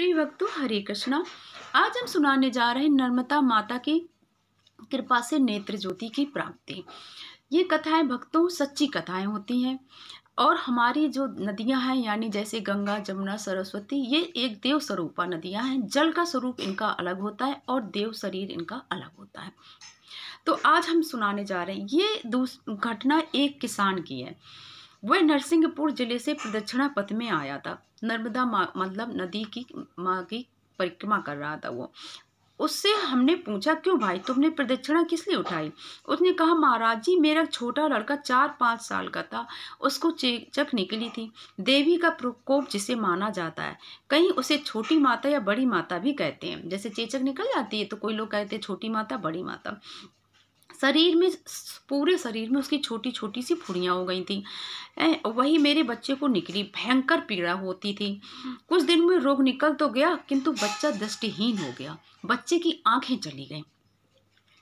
प्रिय भक्तों हरे कृष्णा आज हम सुनाने जा रहे हैं नर्मदा माता की कृपा से नेत्र ज्योति की प्राप्ति ये कथाएं भक्तों सच्ची कथाएं होती हैं और हमारी जो नदियां हैं यानी जैसे गंगा जमुना सरस्वती ये एक देव स्वरूपा नदियां हैं जल का स्वरूप इनका अलग होता है और देव शरीर इनका अलग होता है तो आज हम सुनाने जा रहे हैं ये घटना एक किसान की है वह नरसिंहपुर जिले से प्रदक्षिणा पथ में आया था नर्मदा मतलब नदी की माँ की परिक्रमा कर रहा था वो उससे हमने पूछा क्यों भाई तुमने प्रदक्षिणा किस लिए उठाई उसने कहा महाराज जी मेरा छोटा लड़का चार पाँच साल का था उसको चेचक निकली थी देवी का प्रकोप जिसे माना जाता है कहीं उसे छोटी माता या बड़ी माता भी कहते हैं जैसे चेचक निकल जाती है तो कोई लोग कहते हैं छोटी माता बड़ी माता शरीर में पूरे शरीर में उसकी छोटी छोटी सी फुड़ियाँ हो गई थी वही मेरे बच्चे को निकली भयंकर पीड़ा होती थी कुछ दिन में रोग निकल तो गया किंतु बच्चा दृष्टिहीन हो गया बच्चे की आंखें चली गई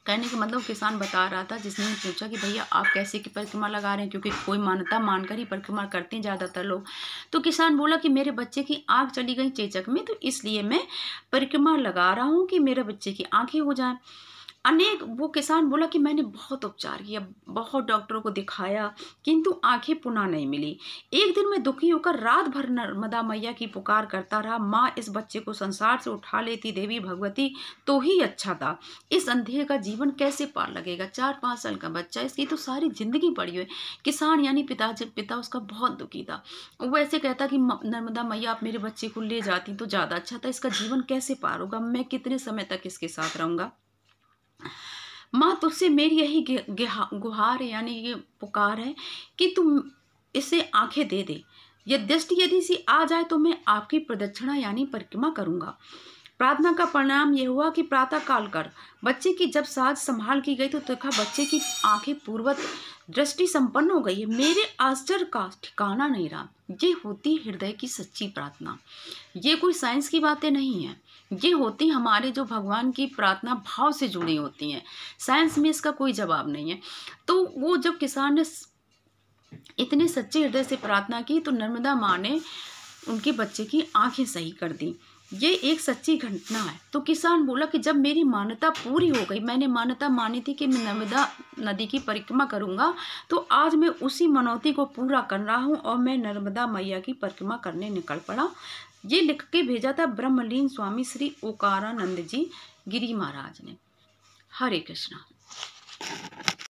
कहने का मतलब किसान बता रहा था जिसने पूछा कि भैया आप कैसे की परिक्रमा लगा रहे हैं क्योंकि कोई मान्यता मानकर ही परिक्रमा करते हैं ज़्यादातर लोग तो किसान बोला कि मेरे बच्चे की आँख चली गई चेचक में तो इसलिए मैं परिक्रमा लगा रहा हूँ कि मेरे बच्चे की आँखें हो जाएं अनेक वो किसान बोला कि मैंने बहुत उपचार किया बहुत डॉक्टरों को दिखाया किंतु आंखें पुनः नहीं मिली एक दिन मैं दुखी होकर रात भर नर्मदा मैया की पुकार करता रहा माँ इस बच्चे को संसार से उठा लेती देवी भगवती तो ही अच्छा था इस अंधेरे का जीवन कैसे पार लगेगा चार पाँच साल का बच्चा इसकी तो सारी जिंदगी पड़ी हुई किसान यानी पिता जब पिता उसका बहुत दुखी था वो ऐसे कहता कि नर्मदा मैया आप मेरे बच्चे को ले जाती तो ज़्यादा अच्छा था इसका जीवन कैसे पार होगा मैं कितने समय तक इसके साथ रहूँगा माँ तुझसे मेरी यही गुहार है यानी ये पुकार है कि तुम इसे आंखें दे दे यदि दृष्टि यदि सी आ जाए तो मैं आपकी प्रदक्षिणा यानी परिक्रमा करूँगा प्रार्थना का परिणाम यह हुआ कि प्रातःकाल कर बच्चे की जब साज संभाल की गई तो देखा तो बच्चे की आंखें पूर्वत दृष्टि संपन्न हो गई है मेरे आश्चर्य का ठिकाना नहीं रहा ये होती हृदय की सच्ची प्रार्थना ये कोई साइंस की बातें नहीं है ये होती हमारे जो भगवान की प्रार्थना भाव से जुड़ी होती हैं साइंस में इसका कोई जवाब नहीं है तो वो जब किसान ने इतने सच्चे हृदय से प्रार्थना की तो नर्मदा माँ ने उनके बच्चे की आंखें सही कर दी ये एक सच्ची घटना है तो किसान बोला कि जब मेरी मान्यता पूरी हो गई मैंने मान्यता मानी थी कि मैं नर्मदा नदी की परिक्रमा करूँगा तो आज मैं उसी मनौती को पूरा कर रहा हूँ और मैं नर्मदा मैया की परिक्रमा करने निकल पड़ा ये लिख के भेजा था ब्रह्मलीन स्वामी श्री ओकारानंद जी गिरी महाराज ने हरे कृष्णा